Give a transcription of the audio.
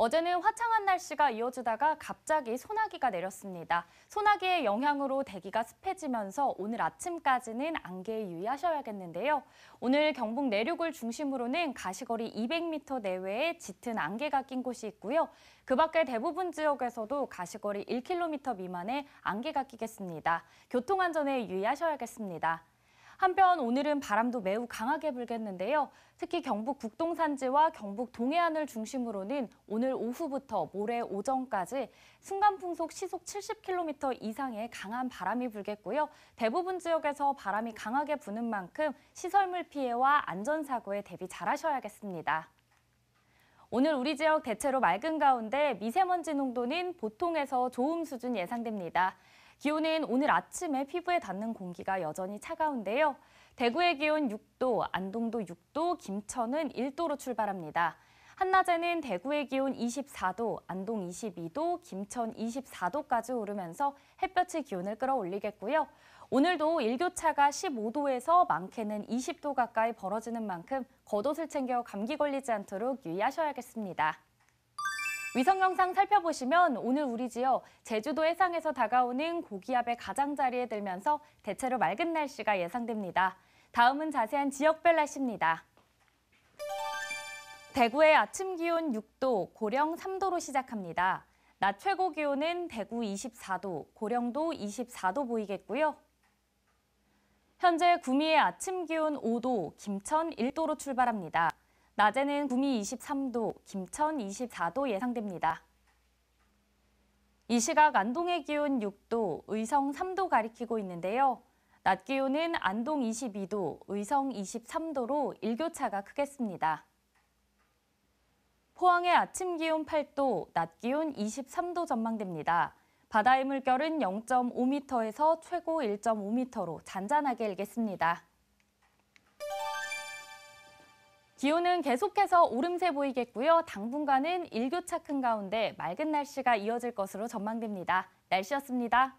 어제는 화창한 날씨가 이어지다가 갑자기 소나기가 내렸습니다. 소나기의 영향으로 대기가 습해지면서 오늘 아침까지는 안개에 유의하셔야겠는데요. 오늘 경북 내륙을 중심으로는 가시거리 200m 내외에 짙은 안개가 낀 곳이 있고요. 그 밖에 대부분 지역에서도 가시거리 1km 미만의 안개가 끼겠습니다. 교통안전에 유의하셔야겠습니다. 한편 오늘은 바람도 매우 강하게 불겠는데요. 특히 경북 북동산지와 경북 동해안을 중심으로는 오늘 오후부터 모레 오전까지 순간풍속 시속 70km 이상의 강한 바람이 불겠고요. 대부분 지역에서 바람이 강하게 부는 만큼 시설물 피해와 안전사고에 대비 잘하셔야겠습니다. 오늘 우리 지역 대체로 맑은 가운데 미세먼지 농도는 보통에서 좋음 수준 예상됩니다. 기온은 오늘 아침에 피부에 닿는 공기가 여전히 차가운데요. 대구의 기온 6도, 안동도 6도, 김천은 1도로 출발합니다. 한낮에는 대구의 기온 24도, 안동 22도, 김천 24도까지 오르면서 햇볕이 기온을 끌어올리겠고요. 오늘도 일교차가 15도에서 많게는 20도 가까이 벌어지는 만큼 겉옷을 챙겨 감기 걸리지 않도록 유의하셔야겠습니다. 위성 영상 살펴보시면 오늘 우리 지역 제주도 해상에서 다가오는 고기압의 가장자리에 들면서 대체로 맑은 날씨가 예상됩니다. 다음은 자세한 지역별 날씨입니다. 대구의 아침 기온 6도, 고령 3도로 시작합니다. 낮 최고 기온은 대구 24도, 고령도 24도 보이겠고요. 현재 구미의 아침 기온 5도, 김천 1도로 출발합니다. 낮에는 구미 23도, 김천 24도 예상됩니다. 이 시각 안동의 기온 6도, 의성 3도 가리키고 있는데요. 낮 기온은 안동 22도, 의성 23도로 일교차가 크겠습니다. 포항의 아침 기온 8도, 낮 기온 23도 전망됩니다. 바다의 물결은 0.5m에서 최고 1.5m로 잔잔하게 일겠습니다. 기온은 계속해서 오름세 보이겠고요. 당분간은 일교차 큰 가운데 맑은 날씨가 이어질 것으로 전망됩니다. 날씨였습니다.